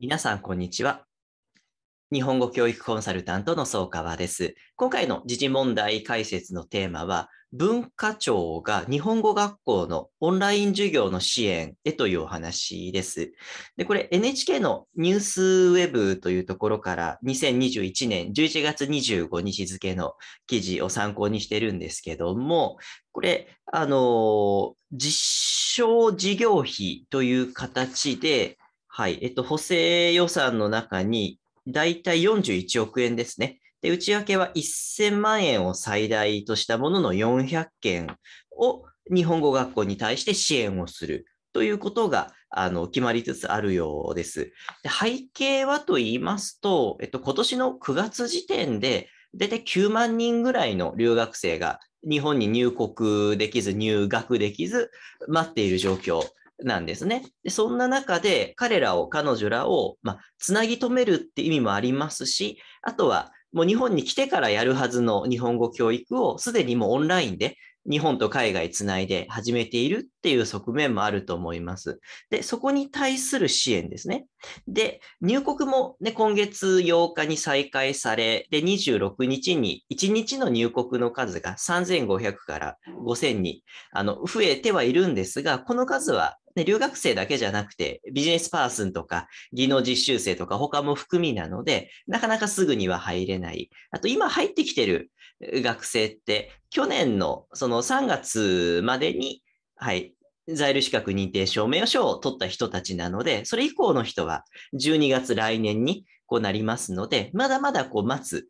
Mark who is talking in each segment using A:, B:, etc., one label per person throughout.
A: 皆さん、こんにちは。日本語教育コンサルタントの総川です。今回の時事問題解説のテーマは、文化庁が日本語学校のオンライン授業の支援へというお話です。で、これ NHK のニュースウェブというところから2021年11月25日付の記事を参考にしてるんですけども、これ、あの、実証事業費という形で、はい。えっと、補正予算の中に、だいたい41億円ですね。で、内訳は1000万円を最大としたものの400件を日本語学校に対して支援をするということが、あの、決まりつつあるようです。で背景はと言いますと、えっと、今年の9月時点で、だいたい9万人ぐらいの留学生が日本に入国できず、入学できず、待っている状況なんですね。でそんな中で彼らを、彼女らを、まあ、つなぎ止めるって意味もありますし、あとはもう日本に来てからやるはずの日本語教育をすでにもうオンラインで日本と海外つないで始めているっていう側面もあると思います。で、そこに対する支援ですね。で、入国もね、今月8日に再開され、で、26日に1日の入国の数が3500から5000にあの増えてはいるんですが、この数は留学生だけじゃなくて、ビジネスパーソンとか、技能実習生とか、他も含みなので、なかなかすぐには入れない。あと、今入ってきてる学生って、去年のその3月までに、はい、在留資格認定証明書を取った人たちなので、それ以降の人は12月来年にこうなりますので、まだまだこう待つ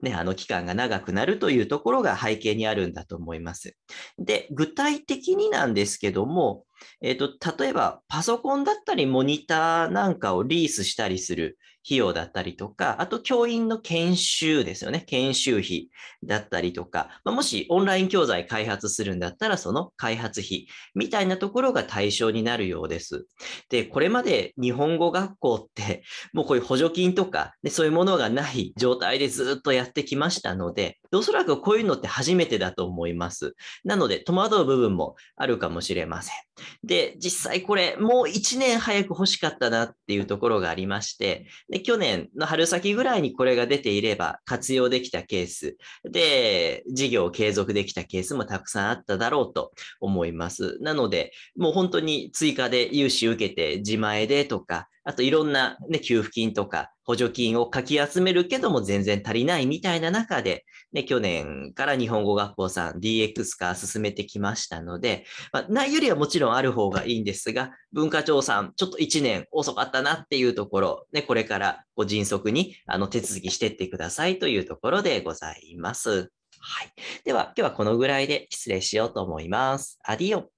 A: ね、あの期間が長くなるというところが背景にあるんだと思います。で、具体的になんですけども、えっ、ー、と、例えばパソコンだったりモニターなんかをリースしたりする費用だったりとか、あと教員の研修ですよね。研修費だったりとか、まあ、もしオンライン教材開発するんだったらその開発費みたいなところが対象になるようです。で、これまで日本語学校ってもうこういう補助金とか、ね、そういうものがない状態でずっとやってきましたので、おそらくこういうのって初めてだと思います。なので、戸惑う部分もあるかもしれません。で、実際これ、もう一年早く欲しかったなっていうところがありまして、で去年の春先ぐらいにこれが出ていれば活用できたケース、で、事業を継続できたケースもたくさんあっただろうと思います。なので、もう本当に追加で融資受けて自前でとか、あといろんな、ね、給付金とか補助金をかき集めるけども全然足りないみたいな中で、ね、去年から日本語学校さん DX 化進めてきましたので、まあ、ないよりはもちろんある方がいいんですが、文化庁さん、ちょっと1年遅かったなっていうところ、ね、これからご迅速にあの手続きしてってくださいというところでございます。はい。では、今日はこのぐらいで失礼しようと思います。アディオ。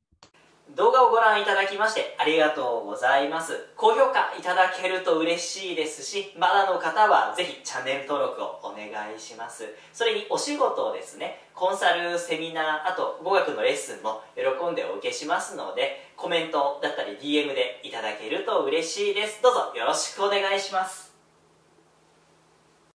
A: 動画をご覧いただきましてありがとうございます。高評価いただけると嬉しいですし、まだの方はぜひチャンネル登録をお願いします。それにお仕事をですね、コンサル、セミナー、あと語学のレッスンも喜んでお受けしますので、コメントだったり DM でいただけると嬉しいです。どうぞよろしくお願いします。